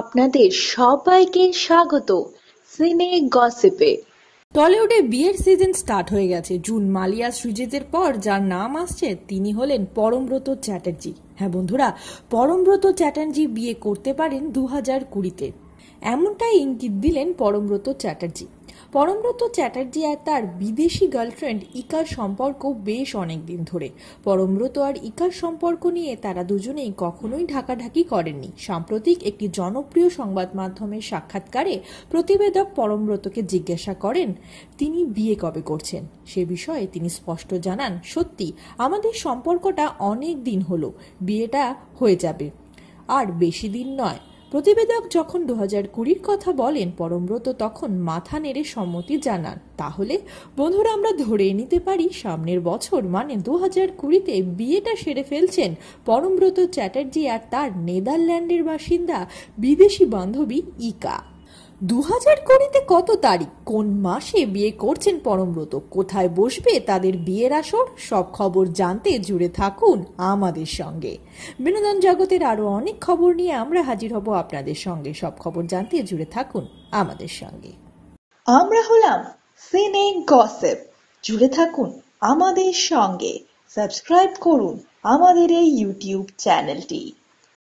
আপনাদের সবাইকে স্বাগত সিনে গসিপে টলিউডে বিয়ের সিজন স্টার্ট হয়ে গেছে জুন মালিয়া সৃজিতের পর যার নাম আসছে তিনি হলেন পরমব্রত চ্যাটার্জি হ্যাঁ বন্ধুরা পরমব্রত চ্যাটার্জি বিয়ে করতে পারেন দু হাজার কুড়িতে এমনটাই ইঙ্গিত দিলেন পরমব্রত চ্যাটার্জি পরমব্রত চ্যাটার্জি আর তার বিদেশি গার্লফ্রেন্ড ইকার সম্পর্ক বেশ অনেক দিন ধরে পরমব্রত আর ইকার সম্পর্ক নিয়ে তারা দুজনেই কখনোই ঢাকাঢাকি করেননি সাম্প্রতিক একটি জনপ্রিয় সংবাদ মাধ্যমের সাক্ষাৎকারে প্রতিবেদক পরমব্রতকে জিজ্ঞাসা করেন তিনি বিয়ে কবে করছেন সে বিষয়ে তিনি স্পষ্ট জানান সত্যি আমাদের সম্পর্কটা অনেক দিন হলো বিয়েটা হয়ে যাবে আর বেশি দিন নয় প্রতিবেদক যখন দু হাজার কুড়ির কথা বলেন পরমব্রত তখন মাথা নেড়ে সম্মতি জানান তাহলে বন্ধুরা আমরা ধরে নিতে পারি সামনের বছর মানে দু হাজার কুড়িতে বিয়েটা সেরে ফেলছেন পরমব্রত চ্যাটার্জি আর তার নেদারল্যান্ডের বাসিন্দা বিদেশি বান্ধবী ইকা দু হাজার কুড়িতে কত তারিখ কোন মাসে বিয়ে করছেন পরমব্রত কোথায় বসবে তাদের বিয়ের আসর সব খবর জানতে জুড়ে থাকুন আমাদের সঙ্গে বিনোদন জগতের আরও অনেক খবর নিয়ে আমরা হাজির হব আপনাদের সঙ্গে সব খবর জানতে জুড়ে থাকুন আমাদের সঙ্গে আমরা হলাম সিনে গসেপ জুড়ে থাকুন আমাদের সঙ্গে সাবস্ক্রাইব করুন আমাদের এই ইউটিউব চ্যানেলটি